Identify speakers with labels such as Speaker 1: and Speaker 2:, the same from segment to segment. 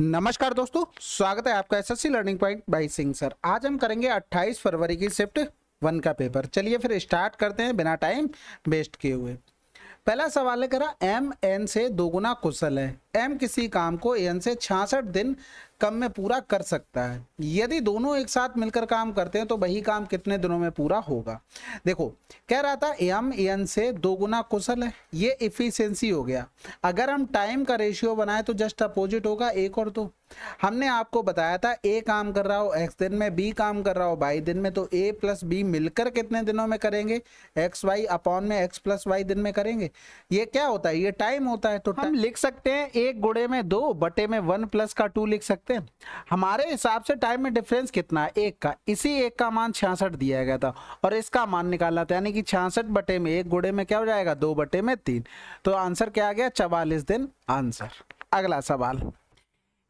Speaker 1: नमस्कार दोस्तों स्वागत है आपका SSC learning point by Singh sir आज हम करेंगे 28 फरवरी की शिफ्ट वन का पेपर चलिए फिर स्टार्ट करते हैं बिना टाइम वेस्ट किए हुए पहला सवाल है करा एम एन से दोगुना कुशल है एम किसी काम को एन से छियासठ दिन कम में पूरा कर सकता है यदि दोनों एक साथ मिलकर काम करते हैं तो वही काम कितने दिनों में पूरा होगा देखो कह रहा था एम एन से दो गुना कुशल है ये इफिशियंसी हो गया अगर हम टाइम का रेशियो बनाए तो जस्ट अपोजिट होगा एक और दो हमने आपको बताया था ए काम कर रहा हो एक्स दिन में बी काम कर रहा हो बाई दिन में तो ए प्लस बी मिलकर कितने दिनों में करेंगे एक्स वाई अपॉन में एक्स प्लस वाई दिन में करेंगे ये क्या होता है ये टाइम होता है तो हम लिख सकते हैं एक गुड़े में दो बटे में वन प्लस का टू लिख सकते सकते हैं हमारे हिसाब से टाइम में डिफरेंस कितना है एक का इसी एक का मान छियासठ दिया गया था और इसका मान निकालना था यानी कि छियासठ बटे में एक गुड़े में क्या हो जाएगा दो बटे में तीन तो आंसर क्या आ गया चवालीस दिन आंसर अगला सवाल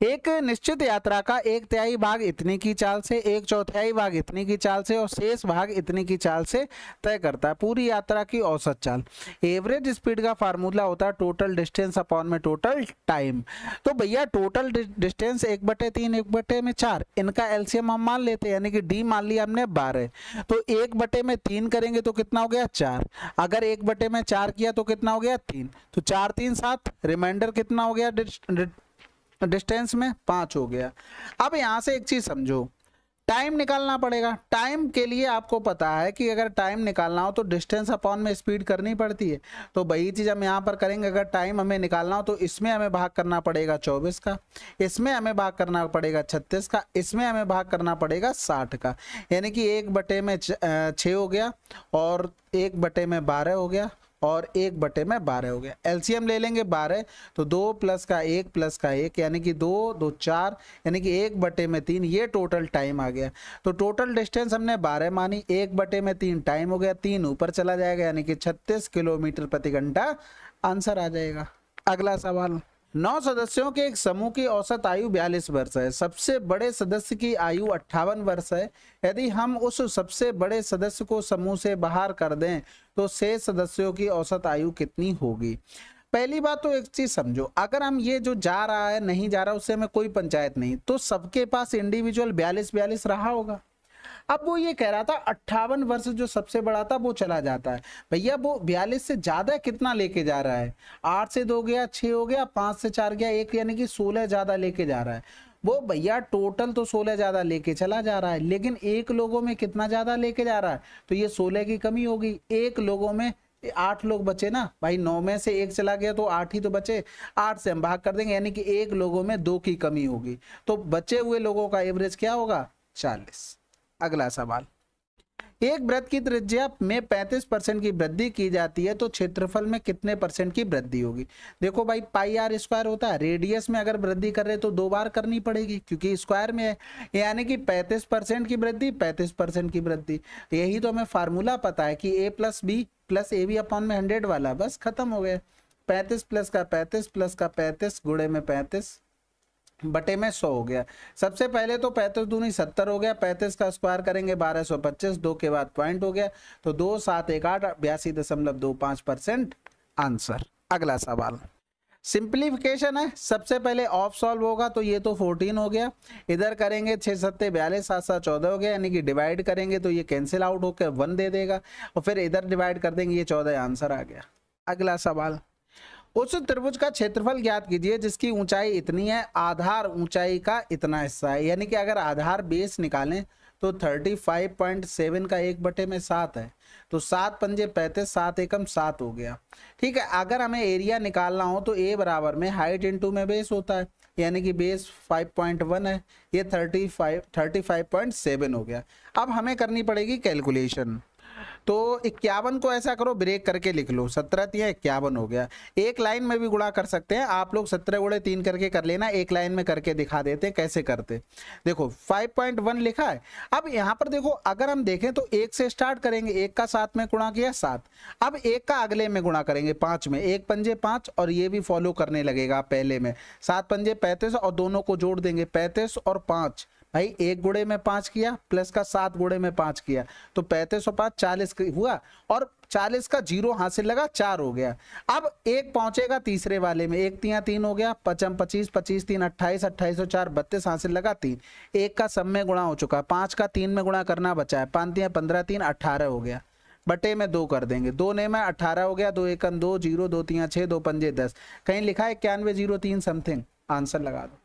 Speaker 1: एक निश्चित यात्रा का एक तिहाई भाग इतनी की चाल से एक चौथाई भाग इतनी की चाल से और शेष भाग इतनी की चाल से तय करता है पूरी यात्रा की औसत चाल एवरेज स्पीड का फार्मूला होता है टोटल डिस्टेंस अपॉन में टोटल टाइम तो भैया टोटल डिस्टेंस एक बटे तीन एक बटे में चार इनका एल्सियम हम मान लेते हैं यानी कि डी मान लिया हमने बारह तो एक बटे में तीन करेंगे तो कितना हो गया चार अगर एक बटे में चार किया तो कितना हो गया तीन तो चार तीन सात रिमाइंडर कितना हो गया डिस्टेंस में पाँच हो गया अब यहाँ से एक चीज़ समझो टाइम निकालना पड़ेगा टाइम के लिए आपको पता है कि अगर टाइम निकालना हो तो डिस्टेंस अपॉन में स्पीड करनी पड़ती है तो वही चीज़ हम यहाँ पर करेंगे अगर टाइम हमें निकालना हो तो इसमें हमें भाग करना पड़ेगा चौबीस का इसमें हमें भाग करना पड़ेगा छत्तीस का इसमें हमें भाग करना पड़ेगा साठ का यानी कि एक बटे में छः हो गया और एक बटे में बारह हो गया और एक बटे में बारह हो गया एलसीएम ले लेंगे बारह तो दो प्लस का एक प्लस का एक यानी कि दो दो चार यानी कि एक बटे में तीन ये टोटल टाइम आ गया तो टोटल डिस्टेंस हमने बारह मानी एक बटे में तीन टाइम हो गया तीन ऊपर चला जाएगा यानी कि छत्तीस किलोमीटर प्रति घंटा आंसर आ जाएगा अगला सवाल नौ सदस्यों के एक समूह की औसत आयु बयालीस वर्ष है सबसे बड़े सदस्य की आयु अट्ठावन वर्ष है यदि हम उस सबसे बड़े सदस्य को समूह से बाहर कर दें तो शेष सदस्यों की औसत आयु कितनी होगी पहली बात तो एक चीज समझो अगर हम ये जो जा रहा है नहीं जा रहा उससे हमें कोई पंचायत नहीं तो सबके पास इंडिविजुअल बयालीस बयालीस रहा होगा अब वो ये कह रहा था अट्ठावन वर्ष जो सबसे बड़ा था वो चला जाता है भैया वो बयालीस से ज्यादा कितना लेके जा रहा है आठ से दो गया छः हो गया पाँच से चार गया एक यानी कि सोलह ज्यादा लेके जा रहा है वो भैया टोटल तो सोलह ज़्यादा लेके चला जा रहा है लेकिन एक लोगों में कितना ज़्यादा लेके जा रहा है तो ये सोलह की कमी होगी एक लोगों में आठ लोग बचे ना भाई नौ में से एक चला गया तो आठ ही तो बचे आठ से हम भाग कर देंगे यानी कि एक लोगों में दो की कमी होगी तो बचे हुए लोगों का एवरेज क्या होगा चालीस अगला सवाल एक वृत्त की त्रिज्या में 35 परसेंट की वृद्धि की जाती है तो क्षेत्रफल में कितने परसेंट की वृद्धि होगी देखो भाई पाई आर स्क्वायर होता है रेडियस में अगर वृद्धि कर रहे तो दो बार करनी पड़ेगी क्योंकि स्क्वायर में है यानी कि 35 परसेंट की वृद्धि 35 परसेंट की वृद्धि यही तो हमें फार्मूला पता है कि A plus B plus A B upon में हंड्रेड वाला बस खत्म हो गया पैंतीस प्लस का पैंतीस प्लस का पैंतीस गुड़े में पैंतीस बटे में सौ हो गया सबसे पहले तो पैंतीस दूनी सत्तर हो गया पैंतीस का स्क्वायर करेंगे बारह सौ पच्चीस दो के बाद पॉइंट हो गया तो दो सात एक आठ बयासी दशमलव दो पाँच परसेंट आंसर अगला सवाल सिंप्लीफिकेशन है सबसे पहले ऑफ सॉल्व होगा तो ये तो 14 हो गया इधर करेंगे छः सत्ते बयालीस सात सात चौदह हो गया यानी कि डिवाइड करेंगे तो ये कैंसिल आउट होकर वन दे देगा और फिर इधर डिवाइड कर देंगे ये चौदह आंसर आ गया अगला सवाल उस त्रिभुज का क्षेत्रफल ज्ञात कीजिए जिसकी ऊंचाई इतनी है आधार ऊंचाई का इतना हिस्सा है यानी कि अगर आधार बेस निकालें तो 35.7 का एक बटे में सात है तो सात पंजे पैंतीस सात एकम सात हो गया ठीक है अगर हमें एरिया निकालना हो तो ए बराबर में हाइट इंटू में बेस होता है यानी कि बेस 5.1 है ये 35 35.7 हो गया अब हमें करनी पड़ेगी कैलकुलेशन तो इक्यावन को ऐसा करो ब्रेक करके लिख लो सत्रह तीन इक्यावन हो गया एक लाइन में भी गुणा कर सकते हैं आप लोग सत्रह गुड़े तीन करके कर लेना एक लाइन में करके दिखा देते हैं कैसे करते देखो 5.1 लिखा है अब यहाँ पर देखो अगर हम देखें तो एक से स्टार्ट करेंगे एक का सात में गुणा किया सात अब एक का अगले में गुणा करेंगे पाँच में एक पंजे पाँच और ये भी फॉलो करने लगेगा पहले में सात पंजे पैंतीस और दोनों को जोड़ देंगे पैंतीस और पाँच भाई एक गुड़े में पांच किया प्लस का सात गुड़े में पांच किया तो पैंतीस सौ पांच चालीस हुआ और चालीस का जीरो हासिल लगा चार हो गया अब एक पहुंचेगा तीसरे वाले में एक तिया तीन हो गया पचम पच्चीस पच्चीस तीन अट्ठाईस अट्ठाईस सौ चार बत्तीस हासिल लगा तीन एक का सब में गुणा हो चुका पांच का तीन में गुणा करना बचा है पांच तिया पंद्रह तीन अट्ठारह हो गया बटे में दो कर देंगे दो ने में अठारह हो गया दो एक दो जीरो दो तिया छः दो पंजे दस कहीं लिखा है इक्यानवे जीरो तीन समथिंग आंसर लगा दो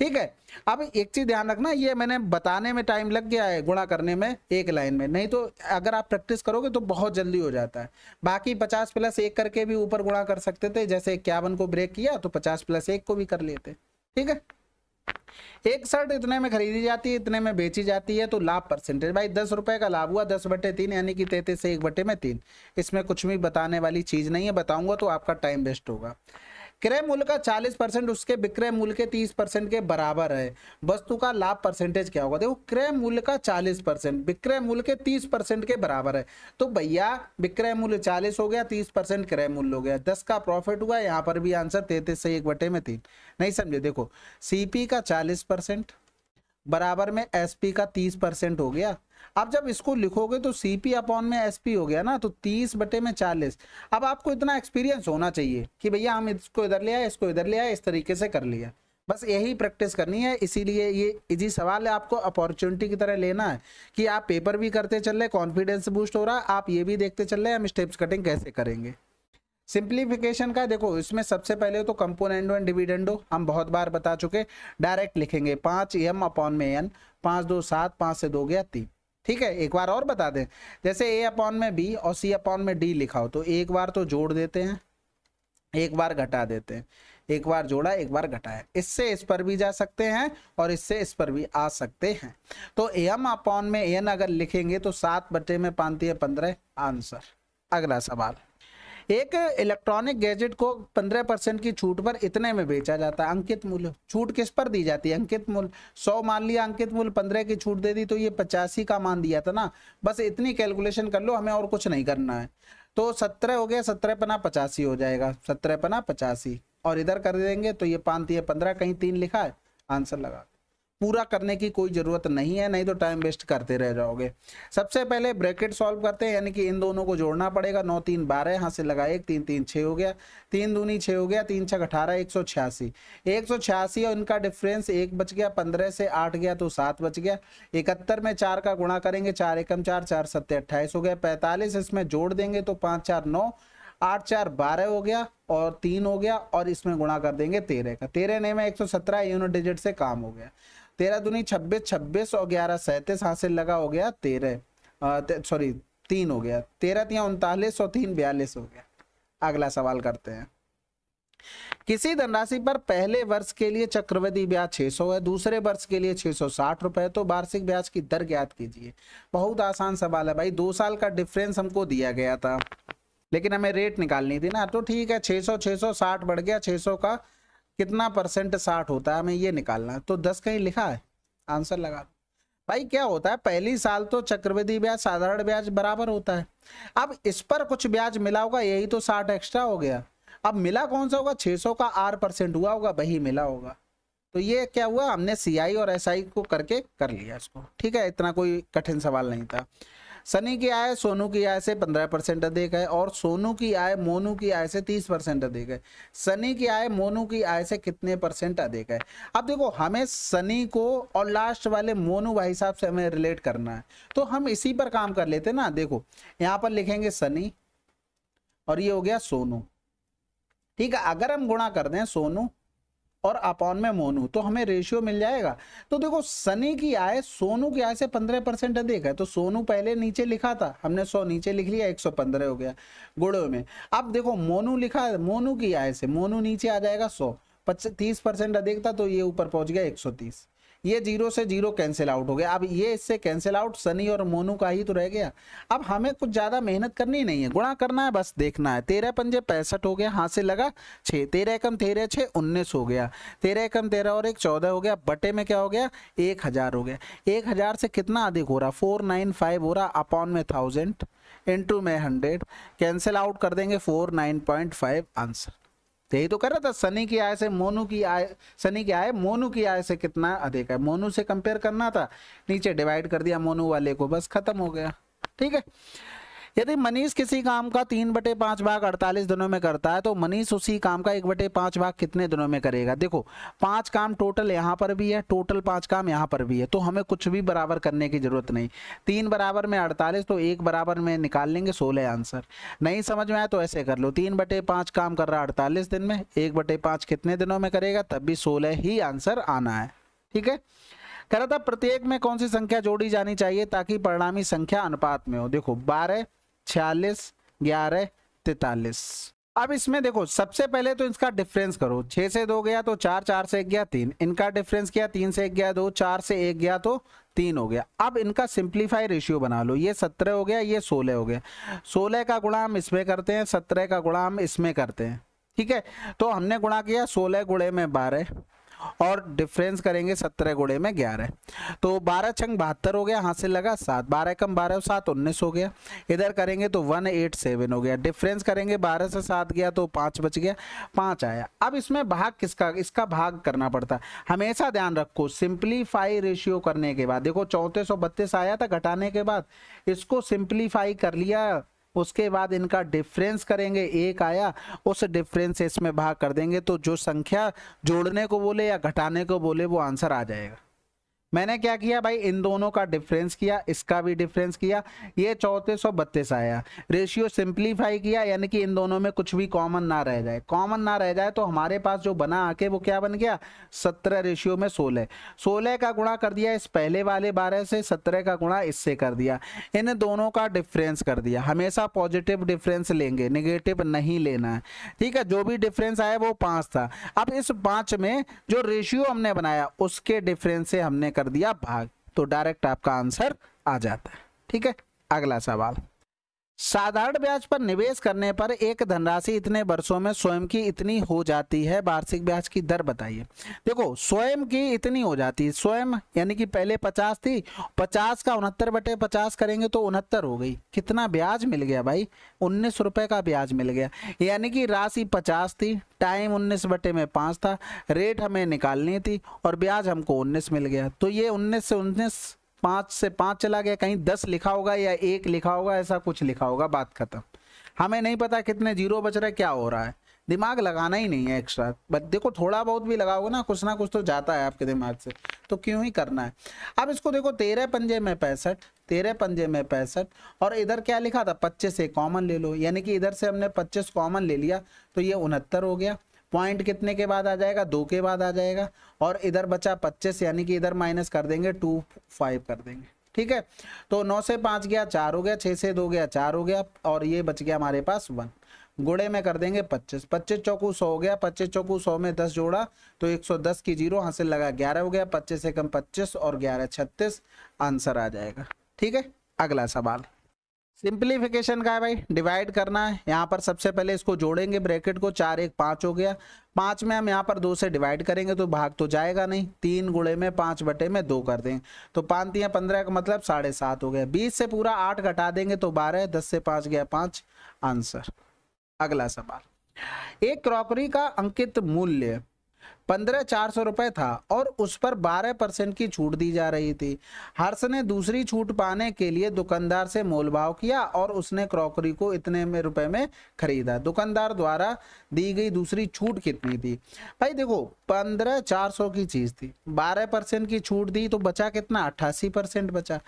Speaker 1: ठीक है अब एक चीज ध्यान रखना ये मैंने बताने में टाइम लग गया है गुणा करने में एक लाइन में नहीं तो अगर आप प्रैक्टिस करोगे तो बहुत जल्दी हो जाता है बाकी पचास प्लस एक करके भी ऊपर गुणा कर सकते थे जैसे इक्यावन को ब्रेक किया तो पचास प्लस एक को भी कर लेते ठीक है एक शर्ट इतने में खरीदी जाती है इतने में बेची जाती है तो लाभ परसेंटेज भाई दस रुपए का लाभ हुआ दस बटे तीन यानी कि तैतीस से एक बटे में तीन इसमें कुछ भी बताने वाली चीज नहीं है बताऊंगा तो आपका टाइम वेस्ट होगा क्रय मूल्य का 40 परसेंट उसके विक्रय मूल्य के 30 परसेंट के बराबर है वस्तु का लाभ परसेंटेज क्या होगा देखो क्रय मूल्य का 40 परसेंट विक्रय मूल्य के 30 परसेंट के बराबर है तो भैया विक्रय मूल्य 40 हो गया 30 परसेंट क्रय मूल्य हो गया 10 का प्रॉफिट हुआ यहाँ पर भी आंसर तैतीस से एक बटे में तीन नहीं समझे देखो सीपी का चालीस परसेंट बराबर में एस पी का तीस परसेंट हो गया अब जब इसको लिखोगे तो सी पी अपॉन में एस पी हो गया ना तो तीस बटे में चालीस अब आपको इतना एक्सपीरियंस होना चाहिए कि भैया हम इसको इधर ले आए इसको इधर ले आए इस तरीके से कर लिया बस यही प्रैक्टिस करनी है इसीलिए ये इजी सवाल है आपको अपॉर्चुनिटी की तरह लेना है कि आप पेपर भी करते चल रहे कॉन्फिडेंस बूस्ट हो रहा है आप ये भी देखते चल रहे हम स्टेप्स कटिंग कैसे करेंगे सिंप्लीफिकेशन का देखो इसमें सबसे पहले तो कंपोनेंडो एंड डिविडेंडो हम बहुत बार बता चुके डायरेक्ट लिखेंगे पांच एम अपॉन में एन पांच दो सात पांच से दो गया तीन ठीक है एक बार और बता दें जैसे ए अपॉन में बी और सी अपॉन में डी लिखा हो तो एक बार तो जोड़ देते हैं एक बार घटा देते हैं एक बार जोड़ा एक बार घटाया इससे इस पर भी जा सकते हैं और इससे इस पर भी आ सकते हैं तो एम अपॉन में एन अगर लिखेंगे तो सात बटे में पानती है पंद्रह आंसर अगला सवाल एक इलेक्ट्रॉनिक गैजेट को 15 परसेंट की छूट पर इतने में बेचा जाता है अंकित मूल्य छूट किस पर दी जाती है अंकित मूल्य सौ मान लिया अंकित मूल्य पंद्रह की छूट दे दी तो ये पचासी का मान दिया था ना बस इतनी कैलकुलेशन कर लो हमें और कुछ नहीं करना है तो सत्रह हो गया सत्रह पना पचासी हो जाएगा सत्रह पना पचासी और इधर कर देंगे तो ये पान ये पंद्रह कहीं तीन लिखा है आंसर लगा पूरा करने की कोई ज़रूरत नहीं है नहीं तो टाइम वेस्ट करते रह जाओगे सबसे पहले ब्रैकेट सॉल्व करते हैं यानी कि इन दोनों को जोड़ना पड़ेगा नौ तीन बारह यहाँ से लगाए एक तीन तीन छः हो गया तीन दूनी छः हो गया तीन छः अठारह एक सौ छियासी एक सौ छियासी और इनका डिफरेंस एक बच गया पंद्रह से आठ गया तो सात बच गया इकहत्तर में चार का गुणा करेंगे चार एकम चार चार सत्य अट्ठाईस हो गया पैंतालीस इसमें जोड़ देंगे तो पाँच चार नौ आठ चार बारह हो गया और तीन हो गया और इसमें गुणा कर देंगे तेरह का तेरह ने में एक सौ सत्रह यूनिट डिजिट से काम हो गया तेरह दुनी छब्बीस छब्बीस और ग्यारह सैंतीस हासिल लगा हो गया तेरह ते, सॉरी तीन हो गया तेरह तीन उनतालीस और तीन बयालीस हो गया अगला सवाल करते हैं किसी धनराशि पर पहले वर्ष के लिए चक्रवृद्धि ब्याज 600 है दूसरे वर्ष के लिए 660 रुपए तो वार्षिक ब्याज की दर ज्ञात कीजिए बहुत आसान सवाल है भाई दो साल का डिफरेंस हमको दिया गया था लेकिन हमें रेट निकालनी थी ना तो ठीक है 600 660 बढ़ गया 600 का कितना परसेंट साठ होता है हमें ये निकालना है तो दस कहीं लिखा है आंसर लगा दो भाई क्या होता है पहली साल तो चक्रवृद्धि ब्याज साधारण ब्याज बराबर होता है अब इस पर कुछ ब्याज मिला होगा यही तो साठ एक्स्ट्रा हो गया अब मिला कौन सा होगा सौ का आर परसेंट हुआ होगा वही मिला होगा तो ये क्या हुआ हमने सी और एस को करके कर लिया इसको ठीक है इतना कोई कठिन सवाल नहीं था शनि की आय सोनू की आय से पंद्रह परसेंट अधिक है और सोनू की आय मोनू की आय से तीस परसेंट अधिक है शनि की आय मोनू की आय से कितने परसेंट अधिक है अब देखो हमें शनि को और लास्ट वाले मोनू भाई साहब से हमें रिलेट करना है तो हम इसी पर काम कर लेते ना देखो यहाँ पर लिखेंगे शनि और ये हो गया सोनू ठीक है अगर हम गुणा कर दें सोनू और अपॉन में मोनू तो हमें रेशियो मिल जाएगा तो देखो सनी की आय सोनू की आय से पंद्रह परसेंट अधिक है तो सोनू पहले नीचे लिखा था हमने सौ नीचे लिख लिया एक सौ पंद्रह हो गया गुड़ों में अब देखो मोनू लिखा मोनू की आय से मोनू नीचे आ जाएगा सौ पच्चीस तीस परसेंट अधिक था तो ये ऊपर पहुंच गया एक सौ तीस ये जीरो से जीरो कैंसिल आउट हो गया अब ये इससे कैंसिल आउट सनी और मोनू का ही तो रह गया अब हमें कुछ ज़्यादा मेहनत करनी नहीं है गुणा करना है बस देखना है तेरह पंजे पैंसठ हो गया हाथ से लगा छः तेरह एकम तेरह छः उन्नीस हो गया तेरह एकम तेरह और एक चौदह हो गया बटे में क्या हो गया एक हज़ार हो गया एक हज़ार से कितना अधिक हो रहा फोर नाइन फाइव हो रहा अपॉन में थाउजेंड इंटू में हंड्रेड कैंसिल आउट कर देंगे four nine point five answer तो यही तो कर रहा था शनि की आय से मोनू की आय शनि की आय मोनू की आय से कितना अधिक है मोनू से कंपेयर करना था नीचे डिवाइड कर दिया मोनू वाले को बस खत्म हो गया ठीक है यदि मनीष किसी काम का तीन बटे पांच भाग अड़तालीस दिनों में करता है तो मनीष उसी काम का एक बटे पांच भाग कितने दिनों में करेगा देखो पांच काम टोटल यहां पर भी है टोटल पांच काम यहां पर भी है तो हमें कुछ भी बराबर करने की ज़रूरत नहीं तीन बराबर में अड़तालीस तो एक बराबर में निकाल लेंगे सोलह आंसर नहीं समझ में आए तो ऐसे कर लो तीन बटे काम कर रहा अड़तालीस दिन में एक बटे कितने दिनों में करेगा तब भी सोलह ही आंसर आना है ठीक है कह रहा था प्रत्येक में कौन सी संख्या जोड़ी जानी चाहिए ताकि परिणामी संख्या अनुपात में हो देखो बारह छियालीस ग्यारह तैतालीस अब इसमें देखो सबसे पहले तो इसका डिफरेंस करो छः से दो गया तो चार चार से एक गया तीन इनका डिफरेंस किया तीन से एक गया दो चार से एक गया तो तीन हो गया अब इनका सिंप्लीफाई रेशियो बना लो ये सत्रह हो गया ये सोलह हो गया सोलह का गुणा हम इसमें करते हैं सत्रह का गुणा हम इसमें करते हैं ठीक है तो हमने गुणा किया सोलह गुणे में बारह और डिफरेंस करेंगे सत्रह गुड़े में ग्यारह तो बारह छंग बहत्तर हो गया हाथ से लगा सात बारह कम बारह सात उन्नीस हो गया इधर करेंगे तो वन एट सेवन हो गया डिफरेंस करेंगे बारह से सात गया तो पाँच बच गया पाँच आया अब इसमें भाग किसका इसका भाग करना पड़ता है हमेशा ध्यान रखो सिंप्लीफाई रेशियो करने के बाद देखो चौंतीस सौ बत्तीस आया था घटाने के बाद इसको सिंप्लीफाई कर लिया उसके बाद इनका डिफरेंस करेंगे एक आया उस डिफरेंस इसमें भाग कर देंगे तो जो संख्या जोड़ने को बोले या घटाने को बोले वो आंसर आ जाएगा मैंने क्या किया भाई इन दोनों का डिफरेंस किया इसका भी डिफरेंस किया ये चौंतीस सौ बत्तीस आया रेशियो सिंप्लीफाई किया यानी कि इन दोनों में कुछ भी कॉमन ना रह जाए कॉमन ना रह जाए तो हमारे पास जो बना आके वो क्या बन गया सत्रह रेशियो में सोलह सोलह का गुणा कर दिया इस पहले वाले बारह से सत्रह का गुणा इससे कर दिया इन दोनों का डिफरेंस कर दिया हमेशा पॉजिटिव डिफरेंस लेंगे निगेटिव नहीं लेना है ठीक है जो भी डिफरेंस आया वो पाँच था अब इस पाँच में जो रेशियो हमने बनाया उसके डिफरेंस से हमने कर दिया भाग तो डायरेक्ट आपका आंसर आ जाता है ठीक है अगला सवाल साधारण ब्याज पर निवेश करने पर एक धनराशि इतने वर्षों में स्वयं की इतनी हो जाती है वार्षिक ब्याज की दर बताइए देखो स्वयं की इतनी हो जाती है स्वयं यानी कि पहले पचास थी पचास का उनहत्तर बटे पचास करेंगे तो उनहत्तर हो गई कितना ब्याज मिल गया भाई उन्नीस रुपये का ब्याज मिल गया यानी कि राशि पचास थी टाइम उन्नीस बटे में पाँच था रेट हमें निकालनी थी और ब्याज हमको उन्नीस मिल गया तो ये उन्नीस से उन्नीस पाँच से पाँच चला गया कहीं दस लिखा होगा या एक लिखा होगा ऐसा कुछ लिखा होगा बात खत्म हमें नहीं पता कितने जीरो बच रहे क्या हो रहा है दिमाग लगाना ही नहीं है एक्स्ट्रा बट देखो थोड़ा बहुत भी लगाओगे ना कुछ ना कुछ तो जाता है आपके दिमाग से तो क्यों ही करना है अब इसको देखो तेरह पंजे में पैंसठ तेरह पंजे में पैंसठ और इधर क्या लिखा था पच्चीस एक कॉमन ले लो यानी कि इधर से हमने पच्चीस कॉमन ले लिया तो ये उनहत्तर हो गया पॉइंट कितने के बाद आ जाएगा दो के बाद आ जाएगा और इधर बचा पच्चीस यानी कि इधर माइनस कर देंगे टू फाइव कर देंगे ठीक है तो नौ से पाँच गया चार हो गया छः से दो गया चार हो गया और ये बच गया हमारे पास वन गुड़े में कर देंगे पच्चीस पच्चीस चौकू सौ हो गया पच्चीस चौकू सौ में दस जोड़ा तो एक सौ दस की जीरो हासिल लगा ग्यारह हो गया पच्चीस से कम पच्चीस और ग्यारह छत्तीस आंसर आ जाएगा ठीक है अगला सवाल सिंप्लीफिकेशन का है भाई डिवाइड करना है यहाँ पर सबसे पहले इसको जोड़ेंगे ब्रैकेट को चार एक पाँच हो गया पाँच में हम यहाँ पर दो से डिवाइड करेंगे तो भाग तो जाएगा नहीं तीन गुड़े में पाँच बटे में दो कर देंगे तो पाँच तीन पंद्रह का मतलब साढ़े सात हो गया बीस से पूरा आठ घटा देंगे तो बारह दस से पाँच गया पाँच आंसर अगला सवाल एक क्रॉकरी का अंकित मूल्य पंद्रह चार सौ रुपये था और उस पर बारह परसेंट की छूट दी जा रही थी हर्ष ने दूसरी छूट पाने के लिए दुकानदार से मोलभाव किया और उसने क्रॉकरी को इतने में रुपए में खरीदा दुकानदार द्वारा दी गई दूसरी छूट कितनी थी भाई देखो पंद्रह चार सौ की चीज थी बारह परसेंट की छूट दी तो बचा कितना अट्ठासी परसेंट बचा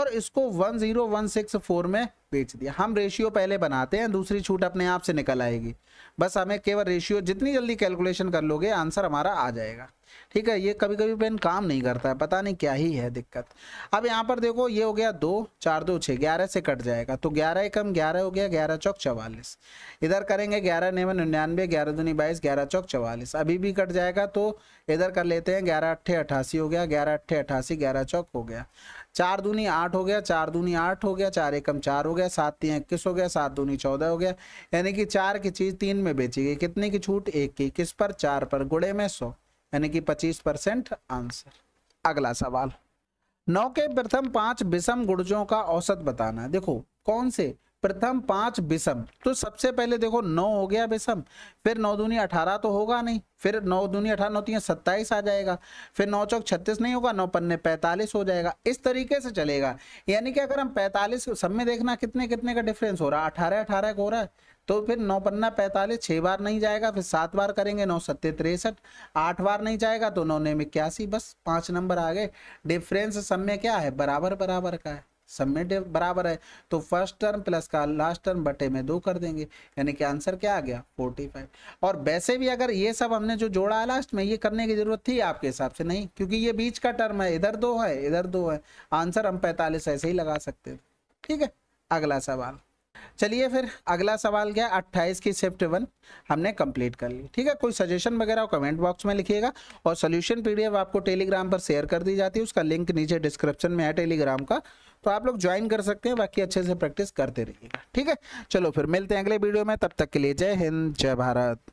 Speaker 1: और इसको one zero one six four में बेच दिया हम रेशियो पहले बनाते हैं दूसरी छूट अपने आप से निकल आएगी बस हमें केवल रेशियो जितनी जल्दी कैलकुलेशन कर लोगे आंसर हमारा हमारा आ जाएगा ठीक है ये कभी कभी पेन काम नहीं करता है पता नहीं क्या ही है दिक्कत अब यहाँ पर देखो ये हो गया दो चार दो छः ग्यारह से कट जाएगा तो ग्यारह एकम ग्यारह हो गया ग्यारह चौक चवालीस इधर करेंगे ग्यारह नेवन निन्यानवे ग्यारह दूनी बाईस ग्यारह चौक चवालीस अभी भी कट जाएगा तो इधर कर लेते हैं ग्यारह अट्ठे अठासी हो गया ग्यारह अट्ठे अठासी ग्यारह चौक हो गया चार दूनी आठ हो गया चार दूनी आठ हो गया चार एकम चार हो गया सात तीन इक्कीस हो गया सात दूनी चौदह हो गया यानी कि चार की चीज़ तीन में बेची गई कितने की छूट एक की किस पर चार पर गुड़े में सौ यानी कि 25 परसेंट आंसर अगला सवाल नौ के प्रथम पांच विषम गुर्जों का औसत बताना है देखो कौन से प्रथम पांच विषम तो सबसे पहले देखो नौ हो गया विषम फिर नौ दूनी अठारह तो होगा नहीं फिर नौ दूनी अठारह नौ तीन सत्ताईस आ जाएगा फिर नौ चौक छत्तीस नहीं होगा नौ पन्ने पैंतालीस हो जाएगा इस तरीके से चलेगा यानी कि अगर हम पैंतालीस सब में देखना कितने कितने का डिफरेंस हो रहा है अठारह अठारह हो रहा है तो फिर नौ पन्ना पैंतालीस छः बार नहीं जाएगा फिर सात बार करेंगे नौ सत्ते तिरसठ आठ बार नहीं जाएगा तो नौ नौ इक्यासी बस पाँच नंबर आ गए डिफरेंस सब में क्या है बराबर बराबर का है सब में बराबर है तो फर्स्ट टर्म प्लस का लास्ट टर्म बटे में दो कर देंगे यानी कि आंसर क्या आ गया 45 और वैसे भी अगर ये सब हमने जो जोड़ा है लास्ट में ये करने की जरूरत थी आपके हिसाब से नहीं क्योंकि ये बीच का टर्म है इधर दो है इधर दो है आंसर हम पैंतालीस ऐसे ही लगा सकते थे ठीक है अगला सवाल चलिए फिर अगला सवाल क्या अट्ठाईस की शिफ्ट वन हमने कंप्लीट कर ली ठीक है कोई सजेशन वगैरह हो कमेंट बॉक्स में लिखिएगा और सोल्यूशन पीडीएफ आपको टेलीग्राम पर शेयर कर दी जाती है उसका लिंक नीचे डिस्क्रिप्शन में है टेलीग्राम का तो आप लोग ज्वाइन कर सकते हैं बाकी अच्छे से प्रैक्टिस करते रहिएगा ठीक है चलो फिर मिलते हैं अगले वीडियो में तब तक के लिए जय हिंद जय भारत